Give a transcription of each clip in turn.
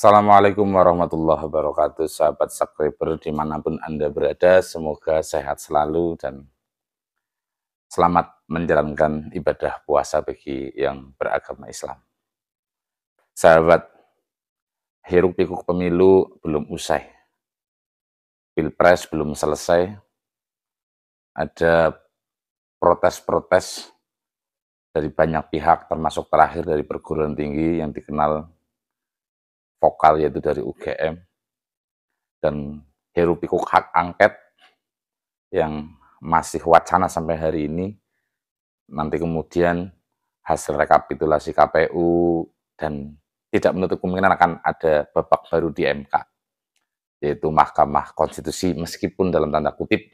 Assalamualaikum warahmatullahi wabarakatuh, sahabat subscriber dimanapun Anda berada, semoga sehat selalu dan selamat menjalankan ibadah puasa bagi yang beragama Islam. Sahabat, hiruk pikuk pemilu belum usai, pilpres belum selesai, ada protes-protes dari banyak pihak, termasuk terakhir dari perguruan tinggi yang dikenal vokal yaitu dari UGM dan Heru Pikuk hak angket yang masih wacana sampai hari ini nanti kemudian hasil rekapitulasi KPU dan tidak menutup kemungkinan akan ada babak baru di MK yaitu Mahkamah Konstitusi meskipun dalam tanda kutip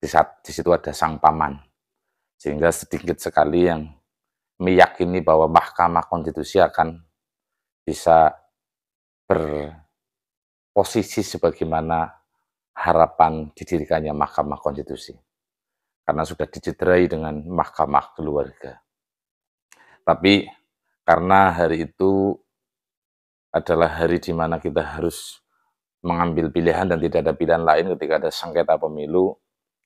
di, saat, di situ ada sang paman sehingga sedikit sekali yang meyakini bahwa Mahkamah Konstitusi akan bisa berposisi sebagaimana harapan didirikannya Mahkamah Konstitusi. Karena sudah dicederai dengan Mahkamah Keluarga. Tapi karena hari itu adalah hari di mana kita harus mengambil pilihan dan tidak ada pilihan lain ketika ada sengketa pemilu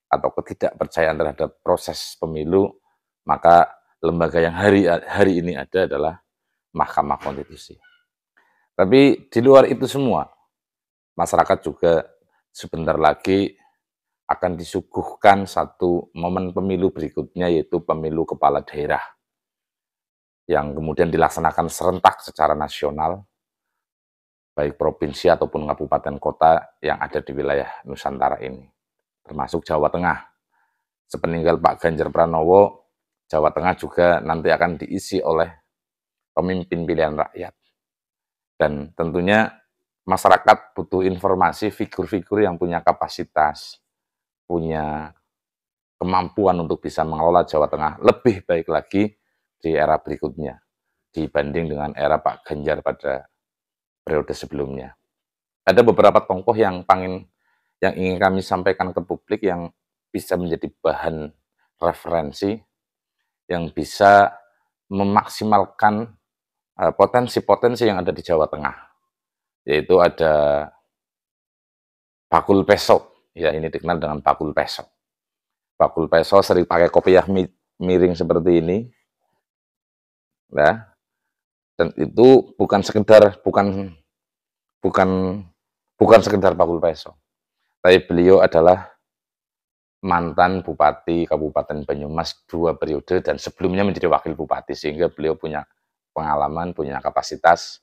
atau ketidakpercayaan terhadap proses pemilu, maka lembaga yang hari hari ini ada adalah Mahkamah Konstitusi. Tapi di luar itu semua, masyarakat juga sebentar lagi akan disuguhkan satu momen pemilu berikutnya yaitu pemilu kepala daerah yang kemudian dilaksanakan serentak secara nasional baik provinsi ataupun kabupaten kota yang ada di wilayah Nusantara ini termasuk Jawa Tengah. Sepeninggal Pak Ganjar Pranowo, Jawa Tengah juga nanti akan diisi oleh pemimpin pilihan rakyat dan tentunya masyarakat butuh informasi figur-figur yang punya kapasitas, punya kemampuan untuk bisa mengelola Jawa Tengah lebih baik lagi di era berikutnya dibanding dengan era Pak Ganjar pada periode sebelumnya. Ada beberapa tokoh yang pangin yang ingin kami sampaikan ke publik yang bisa menjadi bahan referensi yang bisa memaksimalkan Eh, potensi-potensi yang ada di Jawa Tengah, yaitu ada bakul peso, ya ini dikenal dengan bakul peso. Bakul peso sering pakai kopiah miring seperti ini, ya. Dan itu bukan sekedar bukan bukan bukan sekedar bakul peso, tapi beliau adalah mantan bupati Kabupaten Banyumas dua periode dan sebelumnya menjadi wakil bupati sehingga beliau punya pengalaman, punya kapasitas,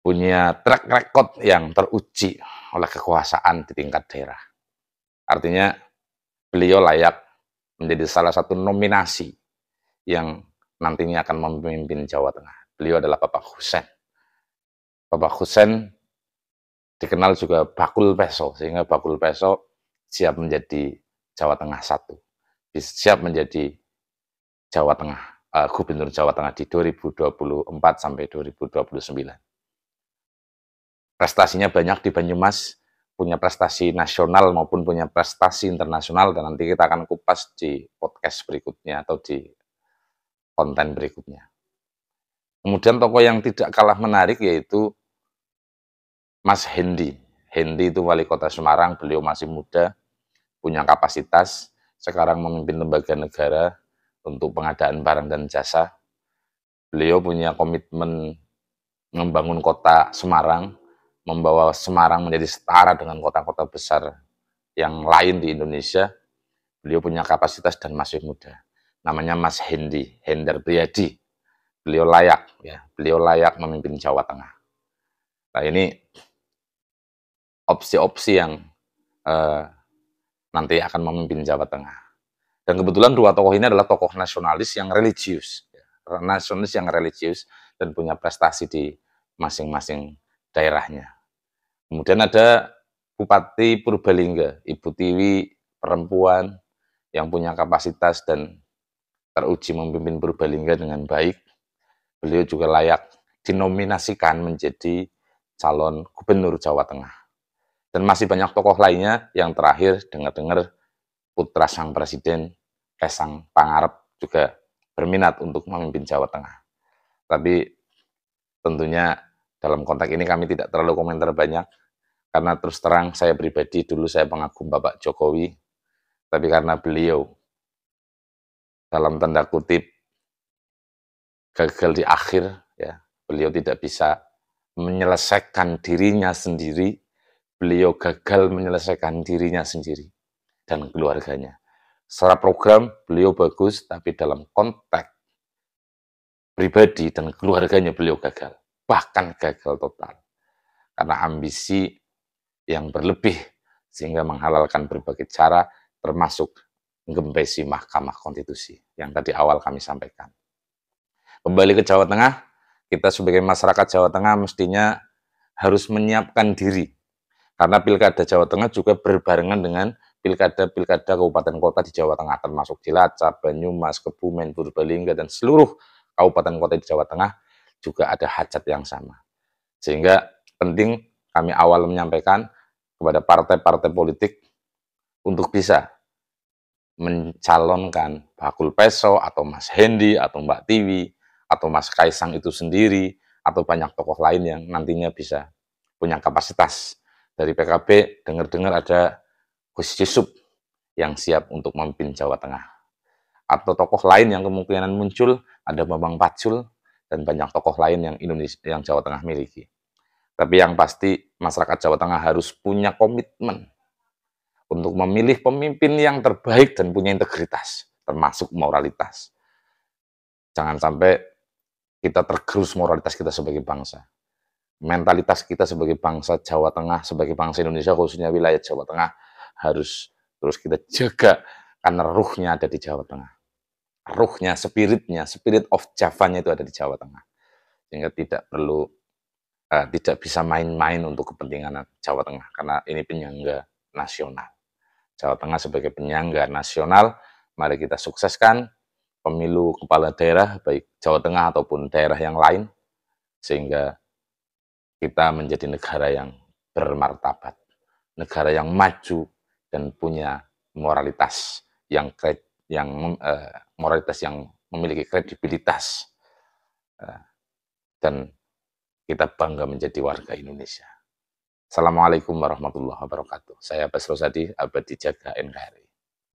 punya track record yang teruji oleh kekuasaan di tingkat daerah. Artinya beliau layak menjadi salah satu nominasi yang nantinya akan memimpin Jawa Tengah. Beliau adalah Bapak Husen. Bapak Husen dikenal juga Bakul Peso, sehingga Bakul Peso siap menjadi Jawa Tengah satu, siap menjadi Jawa Tengah uh, Gubernur Jawa Tengah di 2024 sampai 2029. Prestasinya banyak di Banyumas, punya prestasi nasional maupun punya prestasi internasional dan nanti kita akan kupas di podcast berikutnya atau di konten berikutnya. Kemudian tokoh yang tidak kalah menarik yaitu Mas Hendi. Hendi itu wali kota Semarang, beliau masih muda, punya kapasitas, sekarang memimpin lembaga negara, untuk pengadaan barang dan jasa. Beliau punya komitmen membangun kota Semarang, membawa Semarang menjadi setara dengan kota-kota besar yang lain di Indonesia. Beliau punya kapasitas dan masih muda. Namanya Mas Hendi, Hendar Priyadi. Beliau layak, ya, beliau layak memimpin Jawa Tengah. Nah ini opsi-opsi yang eh, nanti akan memimpin Jawa Tengah. Dan kebetulan dua tokoh ini adalah tokoh nasionalis yang religius, ya. nasionalis yang religius dan punya prestasi di masing-masing daerahnya. Kemudian ada Bupati Purbalingga, Ibu Tiwi perempuan yang punya kapasitas dan teruji memimpin Purbalingga dengan baik. Beliau juga layak dinominasikan menjadi calon gubernur Jawa Tengah. Dan masih banyak tokoh lainnya yang terakhir dengar-dengar putra sang presiden Kaisang Pangarep juga berminat untuk memimpin Jawa Tengah. Tapi tentunya dalam konteks ini kami tidak terlalu komentar banyak karena terus terang saya pribadi dulu saya pengagum Bapak Jokowi tapi karena beliau dalam tanda kutip gagal di akhir ya beliau tidak bisa menyelesaikan dirinya sendiri beliau gagal menyelesaikan dirinya sendiri dan keluarganya Secara program beliau bagus, tapi dalam konteks pribadi dan keluarganya beliau gagal. Bahkan gagal total. Karena ambisi yang berlebih sehingga menghalalkan berbagai cara termasuk gempesi Mahkamah Konstitusi yang tadi awal kami sampaikan. Kembali ke Jawa Tengah, kita sebagai masyarakat Jawa Tengah mestinya harus menyiapkan diri karena pilkada Jawa Tengah juga berbarengan dengan pilkada-pilkada kabupaten kota di Jawa Tengah termasuk Cilacap, Banyumas, Kebumen, Purbalingga dan seluruh kabupaten kota di Jawa Tengah juga ada hajat yang sama. Sehingga penting kami awal menyampaikan kepada partai-partai politik untuk bisa mencalonkan Bakul Peso atau Mas Hendi atau Mbak Tiwi atau Mas Kaisang itu sendiri atau banyak tokoh lain yang nantinya bisa punya kapasitas. Dari PKB dengar-dengar ada Gus Yusuf yang siap untuk memimpin Jawa Tengah. Atau tokoh lain yang kemungkinan muncul ada Bambang Pacul dan banyak tokoh lain yang Indonesia yang Jawa Tengah miliki. Tapi yang pasti masyarakat Jawa Tengah harus punya komitmen untuk memilih pemimpin yang terbaik dan punya integritas, termasuk moralitas. Jangan sampai kita tergerus moralitas kita sebagai bangsa. Mentalitas kita sebagai bangsa Jawa Tengah, sebagai bangsa Indonesia, khususnya wilayah Jawa Tengah, harus terus kita jaga karena ruhnya ada di Jawa Tengah. Ruhnya, spiritnya, spirit of Javanya itu ada di Jawa Tengah. Sehingga tidak perlu uh, tidak bisa main-main untuk kepentingan Jawa Tengah karena ini penyangga nasional. Jawa Tengah sebagai penyangga nasional, mari kita sukseskan pemilu kepala daerah baik Jawa Tengah ataupun daerah yang lain sehingga kita menjadi negara yang bermartabat, negara yang maju, dan punya moralitas yang kred yang uh, moralitas yang memiliki kredibilitas uh, dan kita bangga menjadi warga Indonesia. Assalamualaikum warahmatullahi wabarakatuh. Saya Basro Sadi, Abadi Jaga NKRI.